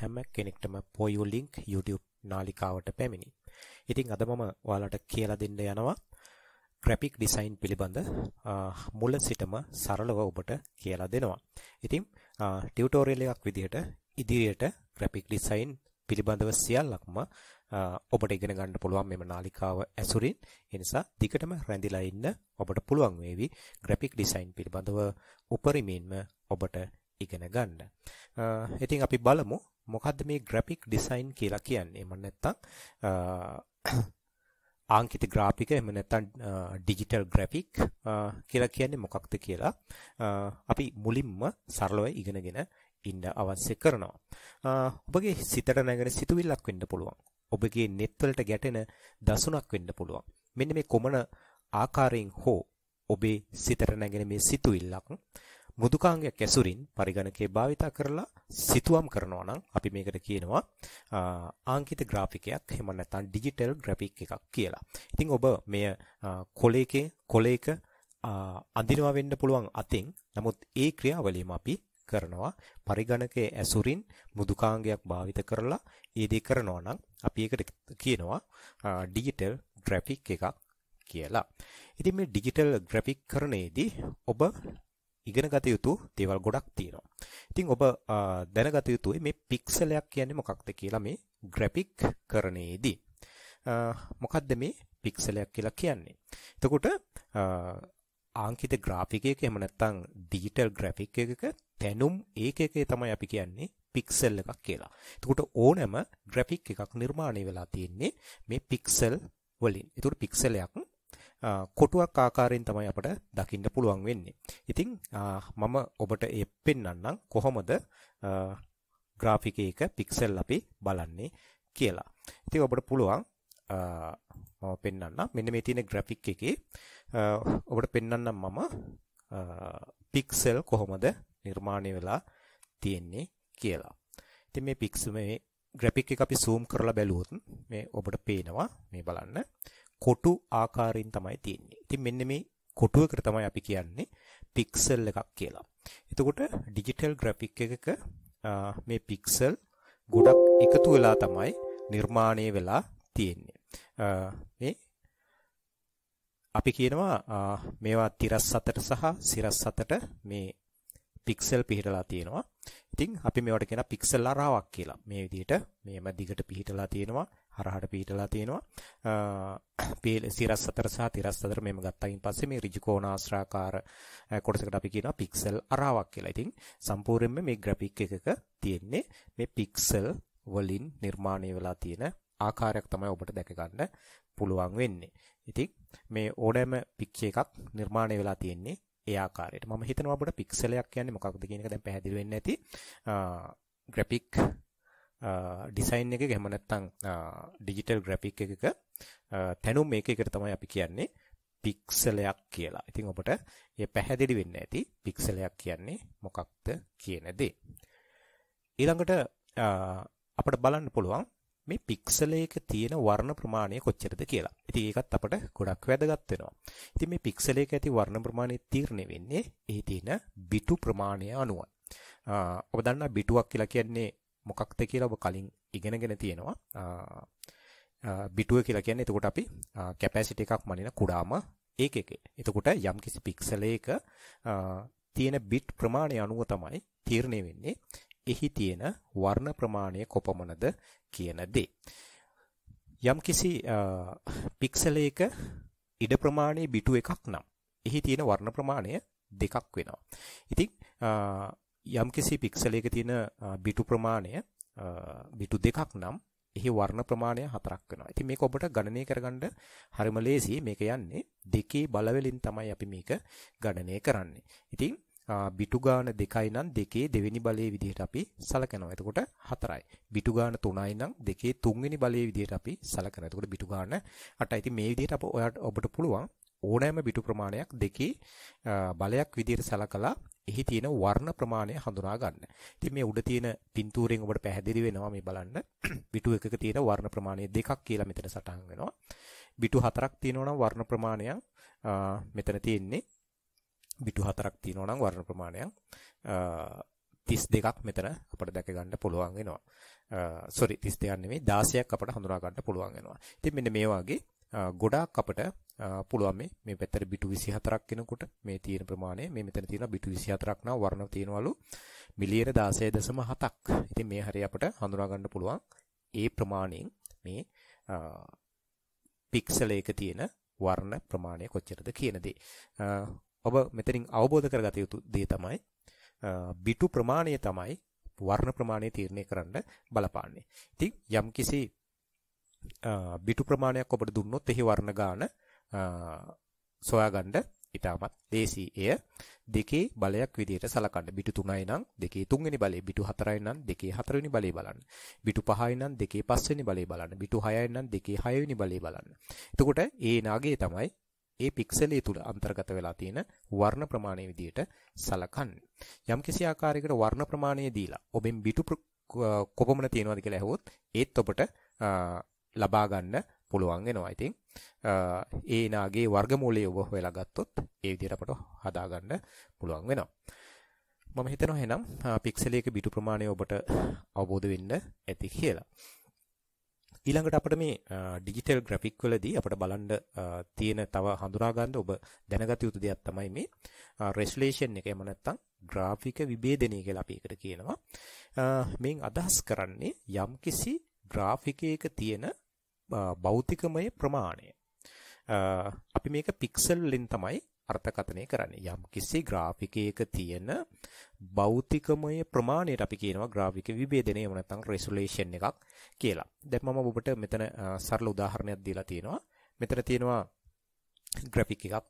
හැම කෙනෙක්ටම පොයු link YouTube නාලිකාවට පැමිණි. ඉතින් අද මම ඔයාලට කියලා දෙන්න යනවා ග්‍රැෆික් ඩිසයින් පිළිබඳ මුල සිටම සරලව ඔබට කියලා දෙනවා. ඉතින් ටියුටෝරියල් එකක් විදිහට ඉදිරියට ග්‍රැෆික් ඩිසයින් පිළිබඳව සියල්ලක්ම ඔබට ඉගෙන ගන්න පුළුවන් මෙම නාලිකාව ඇසුරින් ඒ නිසා දිගටම රැඳිලා ඉන්න ඔබට පුළුවන් වේවි ග්‍රැෆික් ඩිසයින් පිළිබඳව උපරිමයෙන්ම ඔබට ඉගෙන ගන්න. ඉතින් අපි බලමු මොකද්ද මේ graphic design කියලා කියන්නේ? මම නැත්තම් ආංකිත ග්‍රාෆික එහෙම නැත්නම් ඩිජිටල් ග්‍රැෆික් කියලා කියන්නේ මොකක්ද කියලා අපි මුලින්ම සරලව ඉගෙනගෙන ඉන්න අවශ්‍ය කරනවා. ඔබගේ සිතට නැගෙන සිතුවිල්ලක් වෙන්න පුළුවන්. ඔබගේ net වලට ගැටෙන දසුණක් වෙන්න පුළුවන්. මෙන්න මේ කොමන ආකාරයෙන් හෝ ඔබේ සිතට නැගෙන මේ සිතුවිල්ලක් මෘදුකාංගයක් ඇසුරින් පරිගණකේ භාවිතා කරලා සිතුවම් කරනවා නම් අපි මේකට කියනවා ආංකිත ග්‍රාෆිකයක් එහෙම නැත්නම් ඩිජිටල් ග්‍රැෆික් එකක් කියලා. ඉතින් ඔබ මෙය කොලේකේ කොලේක අඳිනවා වෙන්න පුළුවන් අතින් නමුත් ඒ ක්‍රියාවලියම අපි කරනවා පරිගණකයේ ඇසුරින් මෘදුකාංගයක් භාවිත කරලා ඒ දේ කරනවා නම් අපි ඒකට කියනවා ඩිජිටල් ග්‍රැෆික් එකක් කියලා. ඉතින් මේ ඩිජිටල් ග්‍රැෆික් කරණයේදී ඔබ ඉගෙන ගත යුතු දේවල් ගොඩක් තියෙනවා. ඉතින් ඔබ දැනගත යුතුයි මේ පික්සලයක් කියන්නේ මොකක්ද කියලා මේ ග්‍රැෆික් කරණයේදී. මොකක්ද මේ පික්සලයක් කියලා කියන්නේ. එතකොට ආංකිත ග්‍රාෆික් එකක එහෙම නැත්නම් ඩිජිටල් ග්‍රැෆික් එකක තැනුම් ඒකකේ තමයි අපි කියන්නේ පික්සල් එකක් කියලා. එතකොට ඕනෑම ග්‍රැෆික් එකක් නිර්මාණය වෙලා තියෙන්නේ මේ පික්සල් වලින්. ඒතකොට පික්සලයක් කොටුවක් ආකාරයෙන් තමයි අපට දකින්න පුළුවන් වෙන්නේ. ඉතින් මම ඔබට ඒ පෙන්වන්නම් කොහොමද ග්‍රාෆිකයක පික්සල් අපි බලන්නේ කියලා. ඉතින් ඔබට පුළුවන් මම පෙන්වන්නම් මෙන්න මේ තියෙන ග්‍රැෆික් එකේ ඔබට පෙන්වන්නම් මම පික්සල් කොහොමද නිර්මාණය වෙලා තියෙන්නේ කියලා. ඉතින් මේ පික්සල් මේ ග්‍රැෆික් එක අපි zoom කරලා බැලුවොත් මේ ඔබට පේනවා මේ බලන්න. කොටු ආකාරයෙන් තමයි තියෙන්නේ. ඉතින් මෙන්න මේ කොටුවකට තමයි අපි කියන්නේ පික්සල් එකක් කියලා. එතකොට ඩිජිටල් ග්‍රැෆික් එකක මේ පික්සල් ගොඩක් එකතු වෙලා තමයි නිර්මාණය වෙලා තියෙන්නේ. මේ අපි කියනවා මේවා තිරස් අතට සහ සිරස් අතට මේ පික්සල් පිහිටලා තියෙනවා. ඉතින් අපි මේවට කියන පික්සල් අරාවක් කියලා. මේ විදිහට මේම දිගට පිහිටලා තියෙනවා. හරහට පිටලා තියෙනවා. පීල සිරස් හතර සහ තිරස් හතර මෙම ගත්තායින් පස්සේ මේ ඍජු කෝණාශ්‍රාකාර කොටසකට අපි කියනවා පික්සල් අරාවක් කියලා. ඉතින් සම්පූර්ණයෙන්ම මේ ග්‍රැෆික් එකක තියෙන්නේ මේ පික්සල් වලින් නිර්මාණය වෙලා තියෙන ආකාරයක් තමයි ඔබට දැක ගන්න පුළුවන් වෙන්නේ. ඉතින් මේ ඕනෑම පික්චර් එකක් නිර්මාණය වෙලා තියෙන්නේ ඒ ආකාරයට. මම හිතනවා අපිට පික්සලයක් කියන්නේ මොකක්ද කියන එක දැන් පැහැදිලි වෙන්නේ නැති. ග්‍රැෆික් ඩිසයින් එක ගැම නැත්තම් ඩිජිටල් ග්‍රැෆික් එකක තැනුම් මේක එකට තමයි අපි කියන්නේ පික්සලයක් කියලා. ඉතින් ඔබට ඒ පැහැදිලි වෙන්න ඇති පික්සලයක් කියන්නේ මොකක්ද කියන දේ. ඊළඟට අපිට බලන්න පුළුවන් මේ පික්සලයක තියෙන වර්ණ ප්‍රමාණය කොච්චරද කියලා. ඉතින් ඒකත් අපට ගොඩක් වැදගත් වෙනවා. ඉතින් මේ පික්සලයක ඇති වර්ණ ප්‍රමාණය තීරණය වෙන්නේ ඒ තියෙන බිටු ප්‍රමාණය අනුවයි. ඔබ දන්නා බිටුවක් කියලා කියන්නේ මොකක්ද කියලා ඔබ කලින් ඉගෙනගෙන තියෙනවා. බිටුව කියලා කියන්නේ එතකොට අපි කැපැසිටි එකක් මනින කුඩාම ඒක එකේ. එතකොට යම්කිසි පික්සලයක තියෙන බිට් ප්‍රමාණය අනුව තමයි තීරණය වෙන්නේ එහි තියෙන වර්ණ ප්‍රමාණය කොපමණද කියන දේ. යම්කිසි පික්සලයක ඉඩ ප්‍රමාණය බිටු එකක් නම් එහි තියෙන වර්ණ ප්‍රමාණය දෙකක් වෙනවා. ඉතින් යම්කිසි පික්සලයක තියෙන බිටු ප්‍රමාණය බිටු දෙකක් නම් එහි වර්ණ ප්‍රමාණය හතරක් වෙනවා. ඉතින් මේක ඔබට ගණනය කරගන්න හරිම ලේසි. මේක යන්නේ දෙකේ බලවලින් තමයි අපි මේක ගණනය කරන්නේ. ඉතින් බිටු ගාන 2යි නම් දෙකේ දෙවෙනි බලයේ විදිහට අපි සලකනවා. එතකොට 4යි. බිටු ගාන 3යි නම් දෙකේ තුන්වෙනි බලයේ විදිහට අපි සලකනවා. එතකොට බිටු ගාන 8යි. ඉතින් මේ විදිහට අප ඔයාට ඔබට පුළුවන් ඕනෑම බිටු ප්‍රමාණයක් දෙකේ බලයක් විදිහට සලකලා එහි තියෙන වර්ණ ප්‍රමාණය හඳුනා ගන්න. ඉතින් මේ උඩ තියෙන පින්තූරයෙන් ඔබට පැහැදිලි වෙනවා මේ බලන්න බිටු එකක තියෙන වර්ණ ප්‍රමාණය දෙකක් කියලා මෙතන සටහන් වෙනවා. බිටු හතරක් තියෙනවා නම් වර්ණ ප්‍රමාණය මෙතන තියෙන්නේ බිටු හතරක් තියෙනවා නම් වර්ණ ප්‍රමාණයක් 32ක් මෙතන අපිට දැක ගන්න පුළුවන් වෙනවා. සෝරි 32ක් නෙමෙයි 16ක් අපිට හඳුනා ගන්න පුළුවන් වෙනවා. ඉතින් මෙන්න මේ වගේ ගොඩාක් අපට පුළුවන් මේ මේ පැත්තට බිටු 24ක් කෙනෙකුට මේ තියෙන ප්‍රමාණය මේ මෙතන තියෙන බිටු 24ක් නම් වර්ණ තියෙනවලු මිලියන 16.7ක්. ඉතින් මේ හරිය අපට හඳුනා ගන්න පුළුවන් ඒ ප්‍රමාණයෙන් මේ පික්සල් එක තියෙන වර්ණ ප්‍රමාණය කොච්චරද කියන දේ. ඔබ මෙතනින් අවබෝධ කරගත යුතු දේ තමයි බිටු ප්‍රමාණය තමයි වර්ණ ප්‍රමාණය තීරණය කරන්න බලපාන්නේ. ඉතින් යම්කිසි බිටු ප්‍රමාණයක් ඔබට දුන්නොත් එහි වර්ණ ගාන සොයාගන්න ඉතාමත් දේශී එය දෙකේ බලයක් විදිහට සලකන්න. බිටු 3යි නම් දෙකේ 3 වෙනි බලය, බිටු 4යි නම් දෙකේ 4 වෙනි බලය බලන්න. බිටු 5යි නම් දෙකේ 5 වෙනි බලය බලන්න. බිටු 6යි නම් දෙකේ 6 වෙනි බලය බලන්න. එතකොට ඒ නාගයේ තමයි ඒ පික්සලයේ තුල අන්තර්ගත වෙලා තියෙන වර්ණ ප්‍රමාණය විදිහට සලකන්නේ. යම්කිසි ආකාරයකට වර්ණ ප්‍රමාණය දීලා ඔබෙන් බිටු කොපමණ තියෙනවද කියලා ඇහුවොත් ඒත් ඔබට ලබා ගන්න පුළුවන් වෙනවා. ඉතින් ඒ නාගේ වර්ගමූලයේ ඔබ හොයලා ගත්තොත් ඒ විදිහට අපට හදා ගන්න පුළුවන් වෙනවා. මම හිතනවා එහෙනම් පික්සලයක බිටු ප්‍රමාණය ඔබට අවබෝධ වෙන්න ඇති කියලා. ඊළඟට අපිට මේ ඩිජිටල් ග්‍රැෆික් වලදී අපිට බලන්න තියෙන තව හඳුනා ගන්න ඔබ දැනගත යුතු දෙයක් තමයි මේ රෙසලූෂන් එක. එහෙම නැත්නම් ග්‍රාෆික විභේදනය කියලා අපි ඒකට කියනවා. මෙන් අදහස් කරන්නේ යම්කිසි ග්‍රාෆිකයක තියෙන භෞතිකමය ප්‍රමාණය. අපි මේක පික්සල් වලින් තමයි අර්ථකථනය කරන්නේ. යම් කිසි ග්‍රාෆිකයක තියෙන භෞතිකමය ප්‍රමාණයට අපි කියනවා ග්‍රාෆික විභේදනය එහෙම නැත්නම් රෙසලූෂන් එකක් කියලා. දැන් මම ඔබට මෙතන සරල උදාහරණයක් දීලා තියෙනවා. මෙතන තියෙනවා ග්‍රැෆික් එකක්.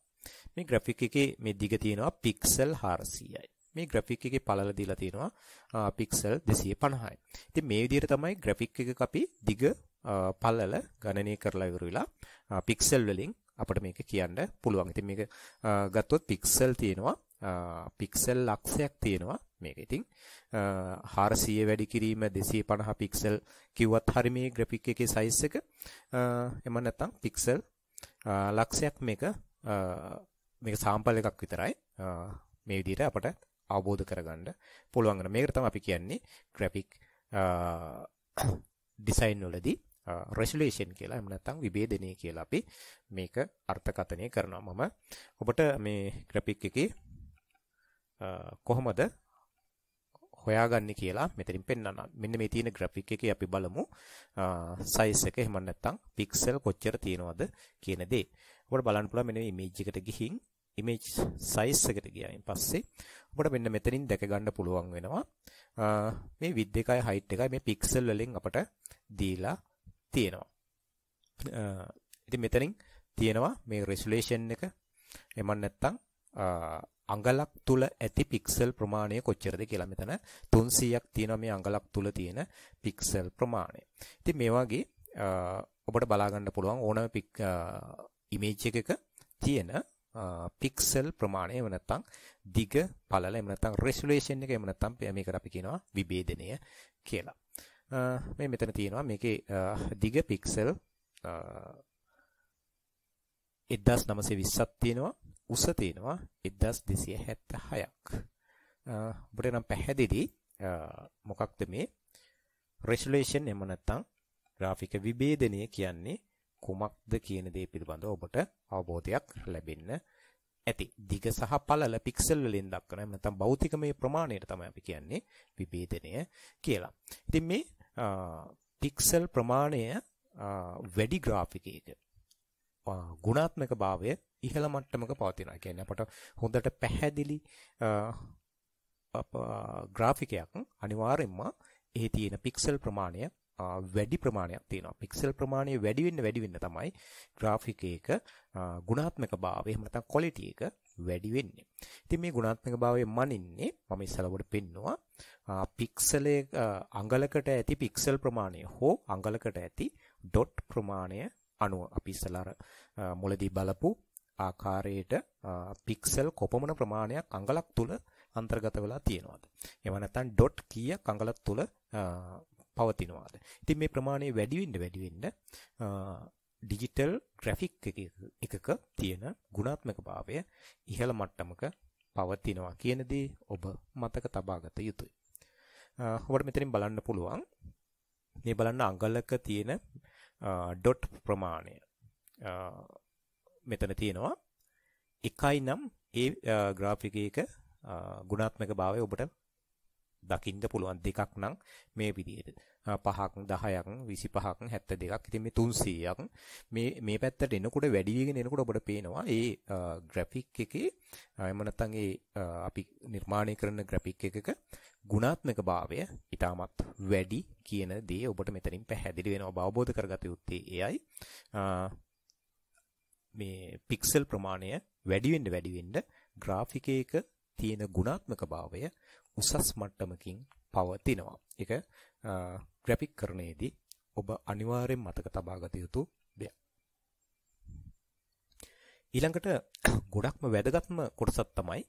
මේ ග්‍රැෆික් එකේ මේ දිග තියෙනවා පික්සල් 400යි. මේ graphic එකේ පළල දීලා තියෙනවා pixel 250යි. ඉතින් මේ විදිහට තමයි graphic එකක අපි දිග පළල ගණනය කරලා ඉවර වෙලා pixel වලින් අපිට මේක කියන්න පුළුවන්. ඉතින් මේක ගත්තොත් pixel තියෙනවා pixel ලක්ෂයක් තියෙනවා මේක. ඉතින් 400 වැඩි කිරීම 250 pixel කිව්වත් හරි මේ graphic එකේ size එක. එම නැත්තම් pixel ලක්ෂයක් මේක මේක sample එකක් විතරයි. මේ විදිහට අපට අවබෝධ කරගන්න පුළුවන්ගෙන මේකට තමයි අපි කියන්නේ graphic design වලදී රෙසලූෂන් කියලා එහෙම නැත්නම් විභේදනය කියලා අපි මේක අර්ථකථනය කරනවා මම ඔබට මේ graphic එකේ කොහොමද හොයාගන්න කියලා මෙතනින් පෙන්වන්න. මෙන්න මේ තියෙන graphic එකේ අපි බලමු size එක එහෙම නැත්නම් pixel කොච්චර තියෙනවද කියන දේ. ඔබට බලන්න පුළුවන් මෙන්න මේ image එකට ගිහින් image size එකට ගියායින් පස්සේ අපිට මෙන්න මෙතනින් දැක ගන්න පුළුවන් වෙනවා මේ width එකයි height එකයි මේ pixel වලින් අපට දීලා තියෙනවා. ඉතින් මෙතනින් තියෙනවා මේ resolution එක එමන් නැත්තම් අඟලක් තුල ඇති පික්සල් ප්‍රමාණය කොච්චරද කියලා මෙතන 300ක් තියෙනවා මේ අඟලක් තුල තියෙන පික්සල් ප්‍රමාණය. ඉතින් මේ වගේ ඔබට බලා ගන්න පුළුවන් ඕනම ඉමේජ් එකක තියෙන පික්සල් ප්‍රමාණය එහෙම නැත්නම් දිග පළල එහෙම නැත්නම් රෙසලූෂන් එක එහෙම නැත්නම් මේකට අපි කියනවා විභේදනය කියලා. මේ මෙතන තියෙනවා මේකේ දිග පික්සල් 1920ක් තියෙනවා උස තියෙනවා 1276ක්. ඔබට නම් පැහැදිලි මොකක්ද මේ රෙසලූෂන් එහෙම නැත්නම් ග්‍රාෆික විභේදනය කියන්නේ කුමක්ද කියන දේ පිළිබඳව ඔබට අවබෝධයක් ලැබෙන්න ඇති. දිග සහ පළල පික්සල් වලින් දක්වන එහෙම නැත්නම් භෞතිකමය ප්‍රමාණයට තමයි අපි කියන්නේ විභේදනය කියලා. ඉතින් මේ පික්සල් ප්‍රමාණය වැඩි graph එකේක ගුණාත්මක භාවය ඉහළ මට්ටමක පවතිනවා. කියන්නේ අපට හොඳට පැහැදිලි graph එකක් අනිවාර්යයෙන්ම එහි තියෙන පික්සල් ප්‍රමාණය වැඩි ප්‍රමාණයක් තියෙනවා. පික්සල් ප්‍රමාණය වැඩි වෙන්න වැඩි වෙන්න තමයි graphic එක ගුණාත්මක භාවය එහෙම නැත්නම් quality එක වැඩි වෙන්නේ. ඉතින් මේ ගුණාත්මක භාවය මනින්නේ මම ඉස්සර ඔබට පෙන්නවා පික්සලේ අඟලකට ඇති පික්සල් ප්‍රමාණය හෝ අඟලකට ඇති ඩොට් ප්‍රමාණය අනුව අපි ඉස්සලා මුලදී බලපු ආකාරයට පික්සල් කොපමණ ප්‍රමාණයක් අඟලක් තුල අන්තර්ගත වෙලා තියෙනවද? එහෙම නැත්නම් ඩොට් කීයක් අඟලක් තුල පවතිනවාද ඉතින් මේ ප්‍රමාණය වැඩි වෙන්න වැඩි වෙන්න ඩිජිටල් ග්‍රැෆික් එකක තියෙන ගුණාත්මක භාවය ඉහළ මට්ටමක පවතිනවා කියන දේ ඔබ මතක තබා ගත යුතුයි. ඔබට මෙතනින් බලන්න පුළුවන් මේ බලන්න අඟලක තියෙන ඩොට් ප්‍රමාණය මෙතන තියෙනවා එකයි නම් ඒ ග්‍රාෆික එක ගුණාත්මක භාවය ඔබට දකින්න පුළුවන් දෙකක් නම් මේ විදිහට 5ක් 10ක් 25ක් 72ක් ඉතින් මේ 300ක් මේ මේ පැත්තට එනකොට වැඩි වෙගෙන එනකොට අපිට පේනවා ඒ ග්‍රැෆික් එකේ එහෙම නැත්නම් ඒ අපි නිර්මාණය කරන ග්‍රැෆික් එකක ගුණාත්මක භාවය ඊටමත් වැඩි කියන දේ ඔබට මෙතනින් පැහැදිලි වෙනවා අවබෝධ කරගත යුත්තේ එයයි මේ පික්සල් ප්‍රමාණය වැඩි වෙන්න වැඩි වෙන්න ග්‍රාෆිකයක තියෙන ගුණාත්මක භාවය උසස් මට්ටමකින් පවතිනවා. ඒක ග්‍රැෆික් කරණයේදී ඔබ අනිවාර්යෙන් මතක තබා ගත යුතු දෙයක්. ඊළඟට ගොඩක්ම වැදගත්ම කොටසක් තමයි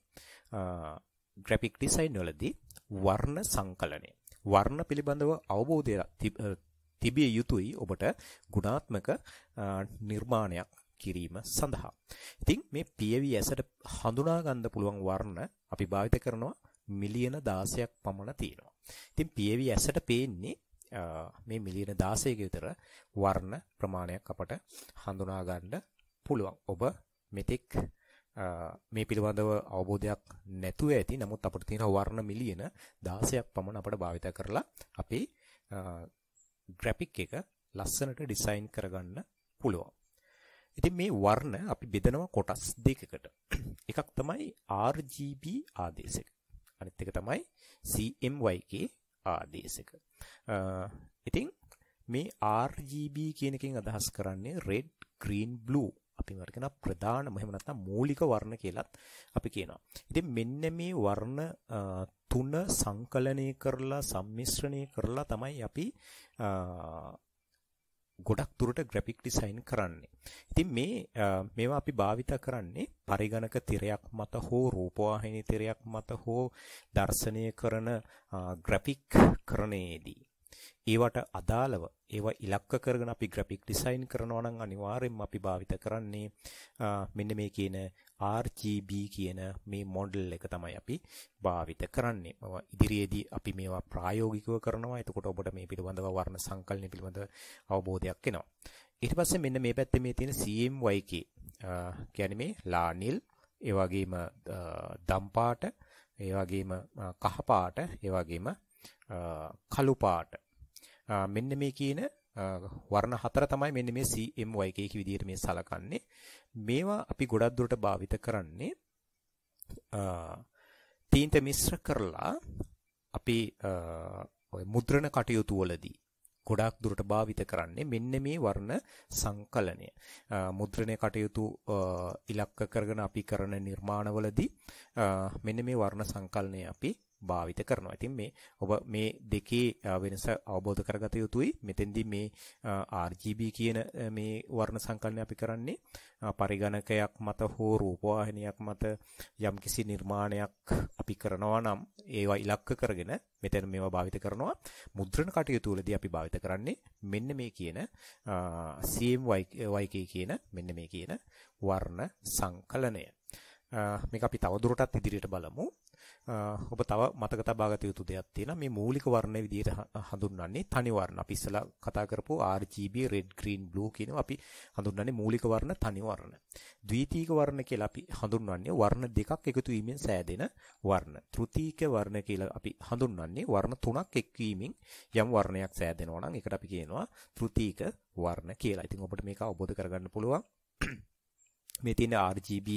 ග්‍රැෆික් ඩිසයින් වලදී වර්ණ සංකලනය. වර්ණ පිළිබඳව අවබෝධය තිබිය යුතුයි ඔබට ගුණාත්මක නිර්මාණයක් කිරීම සඳහා. ඉතින් මේ පියවි ඇසට හඳුනා ගන්න පුළුවන් වර්ණ අපි භාවිත කරනවා මිලියන 16ක් පමණ තියෙනවා. ඉතින් පියවි ඇසට පේන්නේ මේ මිලියන 16ක විතර වර්ණ ප්‍රමාණයක් අපට හඳුනා ගන්න පුළුවන්. ඔබ මෙතෙක් මේ පිළිබඳව අවබෝධයක් නැතුව ඇති. නමුත් අපිට තියෙන වර්ණ මිලියන 16ක් පමණ අපිට භාවිත කරලා අපේ ග්‍රැෆික් එක ලස්සනට ඩිසයින් කරගන්න පුළුවන්. ඉතින් මේ වර්ණ අපි බෙදනවා කොටස් දෙකකට. එකක් තමයි RGB ආදේශයක. අනිත් එක තමයි CMY කේ ආදේශක. ඉතින් මේ RGB කියන එකෙන් අදහස් කරන්නේ red green blue අපි වර්ගන ප්‍රධාන මෙහෙම නැත්නම් මූලික වර්ණ කියලත් අපි කියනවා. ඉතින් මෙන්න මේ වර්ණ තුන සංකලනය කරලා සම්මිශ්‍රණය කරලා තමයි අපි ගොඩක් දුරට ග්‍රැෆික් ඩිසයින් කරන්නේ. ඉතින් මේ මේවා අපි භාවිත කරන්නේ පරිගණක තිරයක් මත හෝ රූපවාහිනී තිරයක් මත හෝ දර්ශනය කරන ග්‍රැෆික් කරණයේදී. ඒවට අදාළව ඒවා ඉලක්ක කරගෙන අපි ග්‍රැෆික් ඩිසයින් කරනවා නම් අනිවාර්යයෙන්ම අපි භාවිත කරන්නේ මෙන්න මේ කියන RGB කියන මේ මොඩල් එක තමයි අපි භාවිත කරන්නේ. මම ඉදිරියේදී අපි මේවා ප්‍රායෝගිකව කරනවා. එතකොට ඔබට මේ පිළිබඳව වර්ණ සංකලන පිළිබඳ අවබෝධයක් එනවා. ඊට පස්සේ මෙන්න මේ පැත්තේ මේ තියෙන CMYK කියන්නේ මේ ලානිල් ඒ වගේම දම්පාට ඒ වගේම කහපාට ඒ වගේම කළු පාට මෙන්න මේ කියන වර්ණ හතර තමයි මෙන්න මේ CMY එකේ විදිහට මේ සලකන්නේ මේවා අපි ගොඩක් දුරට භාවිත කරන්නේ තීන්ත මිශ්‍ර කරලා අපි ඔය මුද්‍රණ කටයුතු වලදී ගොඩාක් දුරට භාවිත කරන්නේ මෙන්න මේ වර්ණ සංකලනය. මුද්‍රණය කටයුතු ඉලක්ක කරගෙන අපි කරන නිර්මාණවලදී මෙන්න මේ වර්ණ සංකලනය අපි භාවිත කරනවා. ඉතින් මේ ඔබ මේ දෙකේ වෙනස අවබෝධ කරගත යුතුයි. මෙතෙන්දී මේ RGB කියන මේ වර්ණ සංකලනය අපි කරන්නේ පරිගණකයක් මත හෝ රූපවාහිනියක් මත යම්කිසි නිර්මාණයක් අපි කරනවා නම් ඒවා ඉලක්ක කරගෙන මෙතන මේවා භාවිත කරනවා. මුද්‍රණ කටයුතු වලදී අපි භාවිත කරන්නේ මෙන්න මේ කියන CMYK කියන මෙන්න මේ කියන වර්ණ සංකලනය. මේක අපි තවදුරටත් ඉදිරියට බලමු. ඔබ තව මතක තබා ගත යුතු දෙයක් තියෙනවා මේ මූලික වර්ණ විදිහට හඳුන්වන්නේ තනි වර්ණ. අපි ඉස්සලා කතා කරපු RGB red green blue කියනවා අපි හඳුන්වන්නේ මූලික වර්ණ තනි වර්ණ. ද්විතීක වර්ණ කියලා අපි හඳුන්වන්නේ වර්ණ දෙකක් එකතු වීමෙන් සෑදෙන වර්ණ. තෘතීක වර්ණ කියලා අපි හඳුන්වන්නේ වර්ණ තුනක් එක්වීමෙන් යම් වර්ණයක් සෑදෙනවා නම් ඒකට අපි කියනවා තෘතීක වර්ණ කියලා. ඉතින් ඔබට මේක අවබෝධ කරගන්න පුළුවන්. මේ තියෙන RGB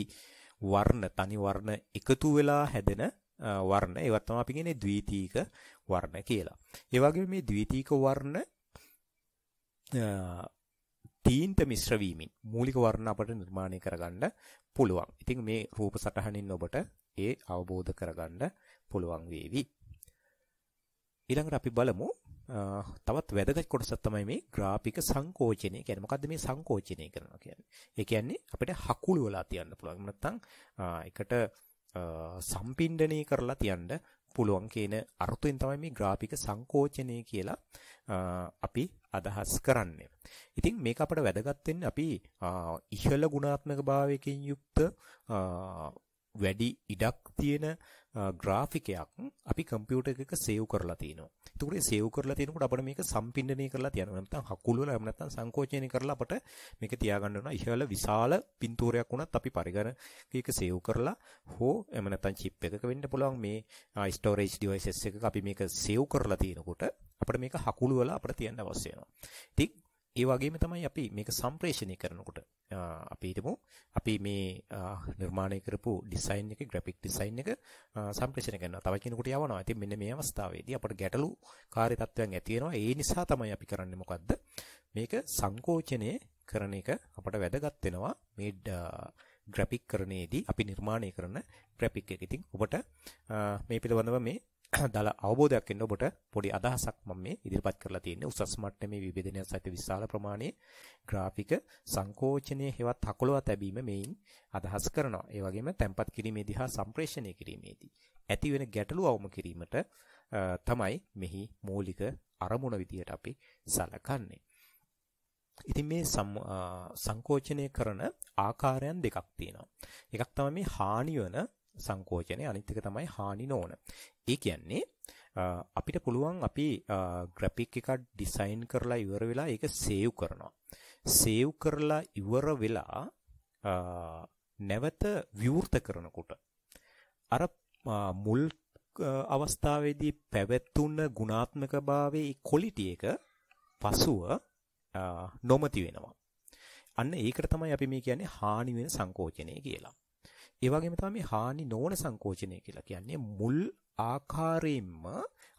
වර්ණ තනි වර්ණ එකතු වෙලා හැදෙන වර්ණ ඒවත් තමයි අපි කියන්නේ ද්විතීක වර්ණ කියලා. ඒ වගේම මේ ද්විතීක වර්ණ තීන්ත මිශ්‍ර වීමෙන් මූලික වර්ණ අපට නිර්මාණය කරගන්න පුළුවන්. ඉතින් මේ රූප සටහනින් ඔබට ඒ අවබෝධ කරගන්න පුළුවන් වේවි. ඊළඟට අපි බලමු තවත් වැදගත් කොටසක් තමයි මේ ග්‍රාෆික සංකෝචනය කියන්නේ. මොකද්ද මේ සංකෝචනය කරනවා කියන්නේ? ඒ කියන්නේ අපිට හකුළු වෙලා තියන්න පුළුවන්. නැත්නම් එකට සම්පින්ඩණය කරලා තියන්න පුළුවන් කියන අර්ථයෙන් තමයි මේ ග්‍රාෆික සංකෝචනය කියලා අපි අදහස් කරන්නේ. ඉතින් මේක අපට වැදගත් වෙන්නේ අපි ඉහළ ගුණාත්මක භාවයකින් යුක්ත වැඩි ඉඩක් තියෙන ග්‍රාෆිකයක් අපි කම්පියුටර් එකක සේව් කරලා තිනවා. ඒකට ඒ සේව් කරලා තිනකොට අපිට මේක සම්පින්ඩණය කරලා තියනවා. නැත්නම් හකුළුවලා එහෙම නැත්නම් සංකෝචනය කරලා අපිට මේක තියාගන්න ඕන. ඉහළ විශාල පින්තූරයක් වුණත් අපි පරිගණකයක සේව් කරලා හෝ එහෙම නැත්නම් chip එකක වෙන්න පුළුවන් මේ storage devices එකක අපි මේක සේව් කරලා තිනකොට අපිට මේක හකුළුවලා අපිට තියන්න අවශ්‍ය වෙනවා. ඉතින් ඒ වගේම තමයි අපි මේක සම්ප්‍රේෂණය කරනකොට අපි හිතමු අපි මේ නිර්මාණය කරපු ඩිසයින් එක ග්‍රැෆික් ඩිසයින් එක සම්ප්‍රේෂණය කරනවා. තව කෙනෙකුට යවනවා. ඉතින් මෙන්න මේ අවස්ථාවේදී අපට ගැටලු කාර්ය තත්වයන් ඇති වෙනවා. ඒ නිසා තමයි අපි කරන්නේ මොකද්ද? මේක සංකෝචනය කරන එක අපට වැදගත් වෙනවා. මේ ග්‍රැෆික් කරණයේදී අපි නිර්මාණය කරන ග්‍රැෆික් එක. ඉතින් ඔබට මේ පිළිබඳව මේ දල අවබෝධයක් එන්න ඔබට පොඩි අදහසක් මම මේ ඉදිරිපත් කරලා තියෙන්නේ උසස් මට්ටමේ විභේදනය සහිත විශාල ප්‍රමාණයේ ග්‍රාෆික සංකෝචනයේ හෙවත් හකොලවා තැබීම මේයින් අදහස් කරනවා. ඒ වගේම තැම්පත් කිරීමේ දිහා සම්ප්‍රේෂණය කිරීමේදී ඇති වෙන ගැටලු අවම කිරීමට තමයි මෙහි මූලික අරමුණ විදියට අපි සලකන්නේ. ඉතින් මේ සංකෝචනය කරන ආකාරයන් දෙකක් තියෙනවා. එකක් තමයි මේ හානි වෙන සංකෝචනය අනිත් එක තමයි හානි නොවන. ඒ කියන්නේ අපිට පුළුවන් අපි ග්‍රැෆික් එකක් ඩිසයින් කරලා ඉවර වෙලා ඒක සේව් කරනවා. සේව් කරලා ඉවර වෙලා නැවත විවෘත කරනකොට අර මුල් අවස්ථාවේදී පැවැත්තුන ගුණාත්මක භාවයේ ක්වොලිටි එක පසුව නොමති වෙනවා. අන්න ඒකට තමයි අපි මේ කියන්නේ හානි වෙන සංකෝචනය කියලා. ඒ වගේම තමයි මේ හානි නොවන සංකෝචනය කියලා කියන්නේ මුල් ආකාරයෙන්ම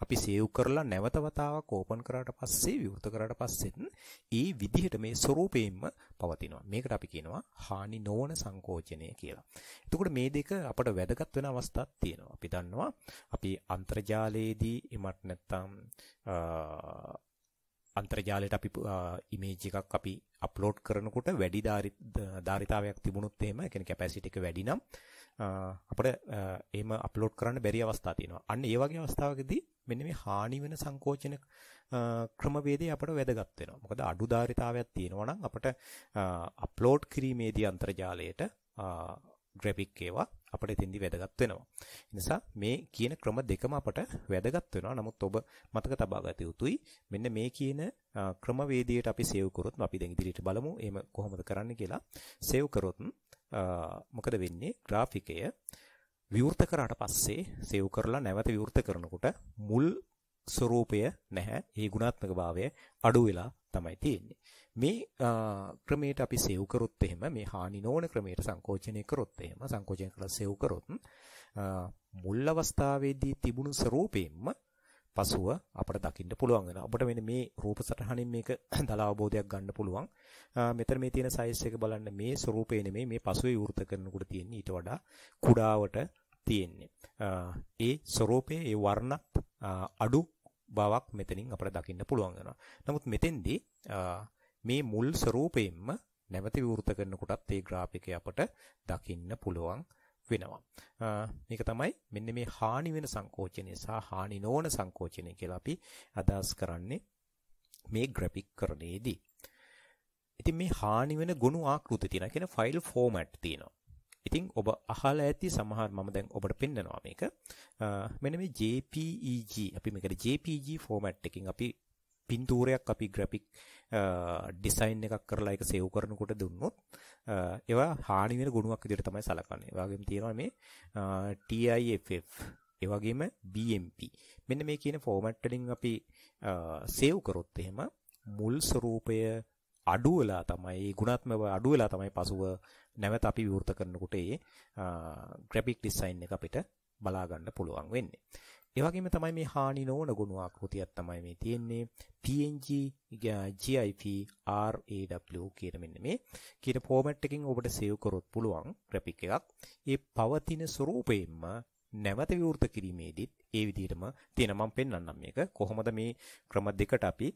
අපි සේව් කරලා නැවත වතාවක් ඕපන් කරාට පස්සේ විවෘත කරාට පස්සෙත් ඒ විදිහට මේ ස්වરૂපයෙන්ම පවතිනවා. මේකට අපි කියනවා හානි නොවන සංකෝචනය කියලා. එතකොට මේ දෙක අපට වැදගත් වෙන අවස්ථාවක් තියෙනවා. අපි දන්නවා අපි අන්තර්ජාලයේදී එමත් නැත්නම් අන්තර්ජාලයට අපි ඉමේජ් එකක් අපි අප්ලෝඩ් කරනකොට වැඩි ධාරිතාවයක් තිබුණොත් එහෙම ඒ කියන්නේ කැපැසිටි එක වැඩි නම් අපිට එහෙම අප්ලෝඩ් කරන්න බැරි අවස්ථා තියෙනවා. අන්න ඒ වගේ අවස්ථාවකදී මෙන්න මේ හානි වෙන සංකෝචන ක්‍රමවේදය අපට වැදගත් වෙනවා. මොකද අඩු ධාරිතාවයක් තියෙනවා නම් අපිට අප්ලෝඩ් කිරීමේදී අන්තර්ජාලයට ග්‍රැෆික් ඒවා අපිට එතින්දි වැදගත් වෙනවා. නිසා මේ කියන ක්‍රම දෙකම අපට වැදගත් වෙනවා. නමුත් ඔබ මතක තබා ගත යුතුයි මෙන්න මේ කියන ක්‍රමවේදයට අපි සේව් කරොත් අපි දැන් ඉදිරියට බලමු එහෙම කොහොමද කරන්න කියලා. සේව් කරොත් මොකද වෙන්නේ? ග්‍රාෆිකය විවෘත කරාට පස්සේ සේව් කරලා නැවත විවෘත කරනකොට මුල් ස්වરૂපය නැහැ. ඒ ගුණාත්මක භාවය අඩු වෙලා තමයි තියෙන්නේ. මේ ක්‍රමයට අපි සේව් කරොත් එහෙම මේ හානි නොවන ක්‍රමයට සංකෝචනය කරොත් එහෙම සංකෝචනය කරලා සේව් කරොත් මුල් අවස්ථාවේදී තිබුණු ස්වරූපයෙන්ම පසුව අපට දකින්න පුළුවන් වෙනවා. අපිට මෙන්න මේ රූප සටහනින් මේක දල අවබෝධයක් ගන්න පුළුවන්. මෙතන මේ තියෙන සයිස් එක බලන්න මේ ස්වරූපේ නෙමෙයි මේ පසුවේ විවෘත කරනකොට තියෙන ඊට වඩා කුඩාවට තියෙන්නේ. ඒ ස්වරූපයේ ඒ වර්ණත් අඩු බවක් මෙතනින් අපට දකින්න පුළුවන් වෙනවා. නමුත් මෙතෙන්දී මේ මුල් ස්වරූපයෙන්ම නැවත විවෘත කරනකොටත් ඒ graph එක අපට දකින්න පුළුවන් වෙනවා. මේක තමයි මෙන්න මේ හානි වෙන සංකෝචනය සහ හානි නොවන සංකෝචනය කියලා අපි අදහස් කරන්නේ මේ graphic කරණයේදී. ඉතින් මේ හානි වෙන ගුණ ආකෘති තියෙනවා කියන ෆයිල් ෆෝමැට් තියෙනවා. ඉතින් ඔබ අහලා ඇති සමහර මම දැන් ඔබට පෙන්නනවා මේක. මෙන්න මේ JPEG අපි මේකට JPG e ෆෝමැට් එකකින් අපි පින්තූරයක් අපි ග්‍රැෆික් ඩිසයින් එකක් කරලා ඒක සේව් කරනකොට දුන්නොත් ඒවා හානි වෙන ගුණයක් විදිහට තමයි සලකන්නේ. ඒ වගේම තියෙනවා මේ TIFF ඒ වගේම BMP. මෙන්න මේ කියන ෆෝමැට් වලින් අපි සේව් කරොත් එහෙම මුල් ස්වරූපය අඩු වෙලා තමයි ගුණාත්මක අඩු වෙලා තමයි පසුව නැවත අපි විවෘත කරනකොට ඒ ග්‍රැෆික් ඩිසයින් එක අපිට බලා ගන්න පුළුවන් වෙන්නේ. ඒ වගේම තමයි මේ හානි නොවන ගුණ ආකෘතියක් තමයි මේ තියෙන්නේ PNG GIF RAW කියන මෙන්න මේ කියන ෆෝමැට් එකකින් ඔබට සේව් කරොත් පුළුවන් ග්‍රැෆික් එකක් ඒ පවතින ස්වරූපයෙන්ම නැවත විවෘත කිරීමේදීත් ඒ විදිහටම තියෙන මම පෙන්වන්නම් මේක කොහොමද මේ ක්‍රම දෙකට අපි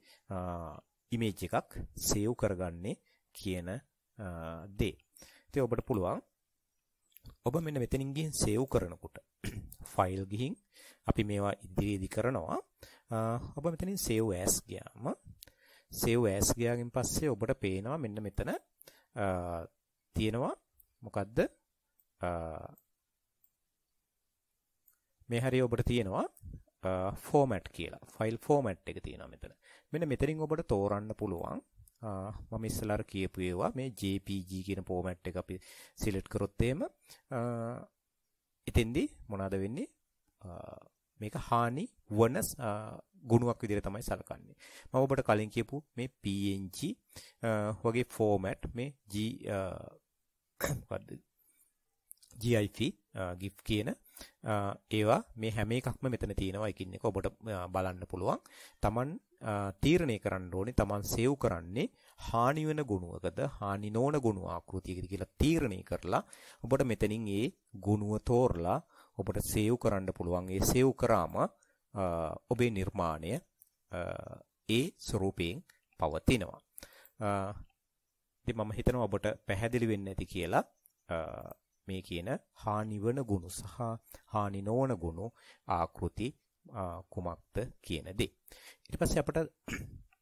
ඉමේජ් එකක් සේව් කරගන්නේ කියන දේ. ඉතින් ඔබට පුළුවන් ඔබ මෙන්න මෙතනින් ගිහින් සේව් කරනකොට ෆයිල් ගිහින් අපි මේවා ඉදිරියේදී කරනවා. ඔබ මෙතනින් save as ගියාම save as ගියාගෙන් පස්සේ ඔබට පේනවා මෙන්න මෙතන තියෙනවා මොකද්ද මේ හැරි ඔබට තියෙනවා ෆෝමැට් කියලා ෆයිල් ෆෝමැට් එක තියෙනවා මෙතන. මෙන්න මෙතනින් ඔබට තෝරන්න පුළුවන් මම ඉස්සෙල්ලා කියපු ඒවා මේ JPG කියන ෆෝමැට් එක අපි සිලෙක්ට් කරොත් එහෙම එතෙන්දී මොනවාද වෙන්නේ? මේක හානි වන ගුණයක් විදිහට තමයි සලකන්නේ. මම ඔබට කලින් කියපු මේ PNG වගේ ෆෝමැට් මේ G මොකද්ද? GIF GIF කියන ඒවා මේ හැම එකක්ම මෙතන තියෙනවා එකින් එක ඔබට බලන්න පුළුවන්. Taman තීරණය කරන්න ඕනේ Taman save කරන්නේ හානි වෙන ගුණුවකද හානි නොවන ගුණුව ආකෘතියකද කියලා තීරණය කරලා ඔබට මෙතනින් ඒ ගුණුව තෝරලා ඔබට සේව් කරන්න පුළුවන්. ඒ සේව් කරාම ඔබේ නිර්මාණය ඒ ස්වරූපයෙන් පවතිනවා. ඉතින් මම හිතනවා ඔබට පැහැදිලි වෙන්න ඇති කියලා මේ කියන හානි වන ගුණ සහ හානි නොවන ගුණ ආකෘති කුමක්ද කියන දේ. ඊට පස්සේ අපට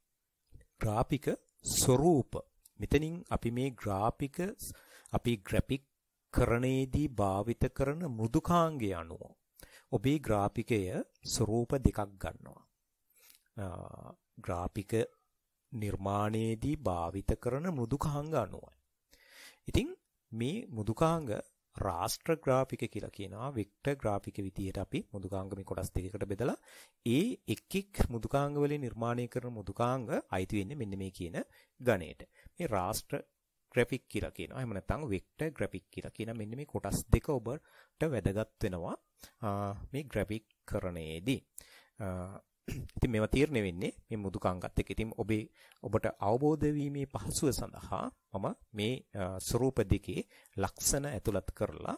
ග්‍රාෆික ස්වરૂප මෙතනින් අපි මේ ග්‍රාෆික අපි ග්‍රැෆික් කරණයේදී භාවිත කරන මෘදුකාංගය අනුව ඔබේ ග්‍රාෆිකය ස්වરૂප දෙකක් ගන්නවා ග්‍රාෆික නිර්මාණයේදී භාවිත කරන මෘදුකාංග අනුවයි ඉතින් මේ මෘදුකාංග රාෂ්ට්‍ර ග්‍රාෆික කියලා කියනවා වෙක්ටර් ග්‍රාෆික විදියට අපි මුදුකාංගමේ කොටස් දෙකකට බෙදලා ඒ එක් එක් මුදුකාංග වලින් නිර්මාණය කරන මුදුකාංග අයිති වෙන්නේ මෙන්න මේ කියන ගණයට. මේ රාෂ්ට්‍ර ග්‍රැෆික් කියලා කියනවා. එහෙම නැත්නම් වෙක්ටර් ග්‍රැෆික් කියලා කියන මෙන්න මේ කොටස් දෙක ඔබට වැදගත් වෙනවා මේ ග්‍රැෆික් කරණයේදී. ඉතින් මේවා තීරණය වෙන්නේ මේ මුදුකංගත් එක්ක. ඉතින් ඔබේ ඔබට අවබෝධ වීමේ පහසුව සඳහා මම මේ ස්වરૂප දෙකේ ලක්ෂණ ඇතුළත් කරලා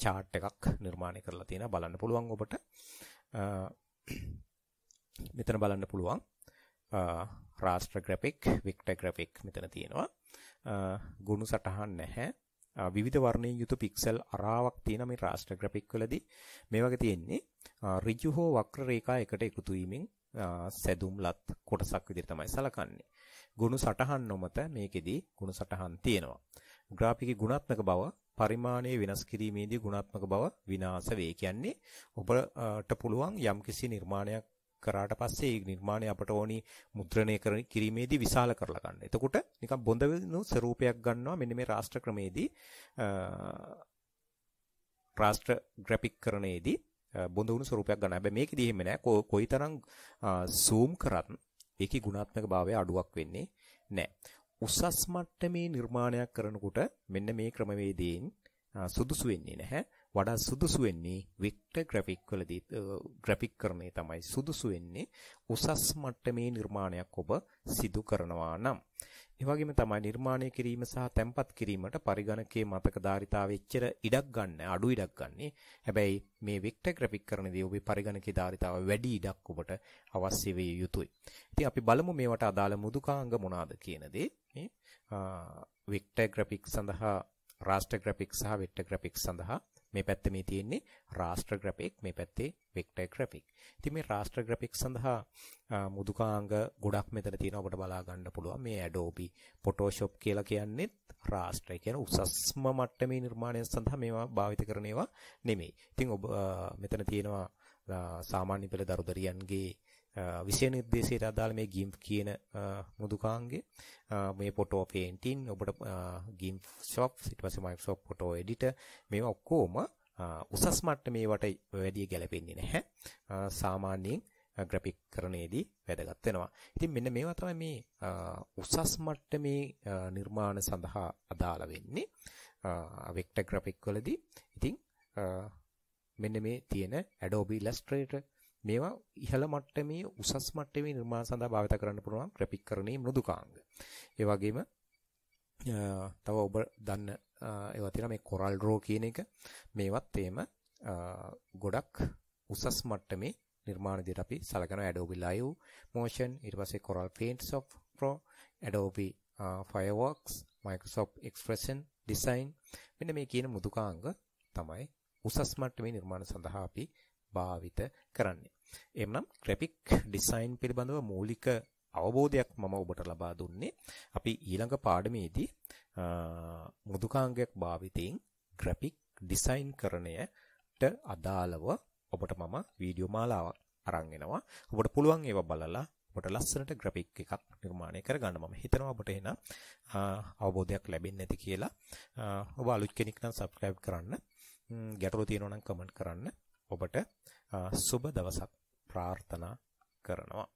chart එකක් නිර්මාණය කරලා තියෙනවා බලන්න පුළුවන් ඔබට. මෙතන බලන්න පුළුවන් රාස්ට්‍ර graphic, vector graphic මෙතන තියෙනවා. ගුණ සටහන් නැහැ. විවිධ වර්ණයෙන් යුතු පික්සල් අරාවක් තියෙන මේ raster graphic වලදී මේ වගේ තියෙන්නේ ඍජු හෝ වක්‍ර රේඛා එකට එකතු වීමෙන් සැදුම්ලත් කොටසක් විදිහට තමයි සලකන්නේ. ගුණ සටහන් නොමත මේකෙදී ගුණ සටහන් තියෙනවා. ග්‍රාෆිකේ ගුණාත්මක බව පරිමාණයේ වෙනස් කිරීමේදී ගුණාත්මක බව විනාශ වේ. කියන්නේ ඔබට පුළුවන් යම්කිසි නිර්මාණයක් කරාට පස්සේ ඒ නිර්මාණය අපට ඕනි මුද්‍රණය කිරීමේදී විශාල කරලා ගන්න. එතකොට නිකන් බොඳ වෙනු ස්වරූපයක් ගන්නවා මෙන්න මේ රාष्ट्र ක්‍රමයේදී රාष्ट्र ග්‍රැෆික් කරණයේදී බොඳ වුණු ස්වරූපයක් ගන්න. හැබැයි මේකෙදී එහෙම නෑ. කොයිතරම් zoom කරත් ඒකේ ගුණාත්මක භාවය අඩුවක් වෙන්නේ නෑ. උසස් මට්ටමේ නිර්මාණයක් කරනකොට මෙන්න මේ ක්‍රමවේදයෙන් සුදුසු වෙන්නේ නැහැ. වඩා සුදුසු වෙන්නේ වෙක්ටර් ග්‍රැෆික් වලදී ග්‍රැෆික් කරන්නේ තමයි සුදුසු වෙන්නේ උසස් මට්ටමේ නිර්මාණයක් ඔබ සිදු කරනවා නම්. ඒ වගේම තමයි නිර්මාණය කිරීම සහ තැම්පත් කිරීමට පරිගණකයේ මතකධාරිතාව එච්චර ඉඩක් ගන්න අඩු ඉඩක් ගන්නේ. හැබැයි මේ වෙක්ටර් ග්‍රැෆික් කරනදී ඔබේ පරිගණකයේ ධාරිතාව වැඩි ඉඩක් ඔබට අවශ්‍ය වේ යුතුයි. ඉතින් අපි බලමු මේවට අදාළ මුදුකාංග මොනවාද කියන දේ. මේ වෙක්ටර් ග්‍රැෆික් සඳහා රාස්ටර් ග්‍රැෆික් සහ වෙක්ටර් ග්‍රැෆික් සඳහා මේ පැත්තේ මේ තියෙන්නේ raster graphic මේ පැත්තේ vector graphic. ඉතින් මේ raster graphic සඳහා මුදුකාංග ගොඩක් මෙතන තියෙනවා ඔබට බලා ගන්න පුළුවන්. මේ Adobe Photoshop කියලා කියන්නේත් raster කියන උසස්ම මට්ටමේ නිර්මාණය සඳහා මේවා භාවිත කරන ඒවා නෙමෙයි. ඉතින් ඔබ මෙතන තියෙනවා සාමාන්‍ය පෙළ දරුදරියන්ගේ විෂය නිර්දේශයට අදාළ මේ GIMP කියන මුදුකාංගය මේ photo painting ඔබට GIMP shop ඊට පස්සේ Microsoft photo editor මේවා ඔක්කොම උසස් මට්ටමේවට වැඩි ගැලපෙන්නේ නැහැ සාමාන්‍යයෙන් ග්‍රැෆික් කරණයේදී වැදගත් වෙනවා. ඉතින් මෙන්න මේවා තමයි මේ උසස් මට්ටමේ නිර්මාණ සඳහා අදාළ වෙන්නේ. වෙක්ටර් ග්‍රැෆික් වලදී. ඉතින් මෙන්න මේ තියෙන Adobe Illustrator මේවා ඉහළ මට්ටමේ උසස් මට්ටමේ නිර්මාණ සඳහා භාවිත කරන්න පුළුවන් graphic කරණේ මෘදුකාංග. ඒ වගේම තව ඔබ දන්න ඒවා තියෙනවා මේ Coral Draw කියන එක. මේවත් එහෙම ගොඩක් උසස් මට්ටමේ නිර්මාණ විදිහට අපි සලකන Adobe Live Motion ඊට පස්සේ Coral Paint Soft Pro Adobe Fireworks Microsoft Expression Design මෙන්න මේ කියන මෘදුකාංග තමයි උසස් මට්ටමේ නිර්මාණ සඳහා අපි භාවිත කරන්නේ. එම්නම් ග්‍රැෆික් ඩිසයින් පිළිබඳව මූලික අවබෝධයක් මම ඔබට ලබා දුන්නේ. අපි ඊළඟ පාඩමේදී මෘදුකාංගයක් භාවිතයෙන් ග්‍රැෆික් ඩිසයින් කරණයට අදාළව ඔබට මම වීඩියෝ මාලාවක් අරන් එනවා. ඔබට පුළුවන් ඒවා බලලා ඔබට ලස්සනට ග්‍රැෆික් එකක් නිර්මාණය කරගන්න මම හිතනවා ඔබට එහෙනම් අවබෝධයක් ලැබෙන්නේ නැති කියලා. ඔබ අලුත් කෙනෙක් නම් subscribe කරන්න. ගැටලු තියෙනවා නම් කමෙන්ට් කරන්න. ඔබට සුබ දවසක් ප්‍රාර්ථනා කරනවා.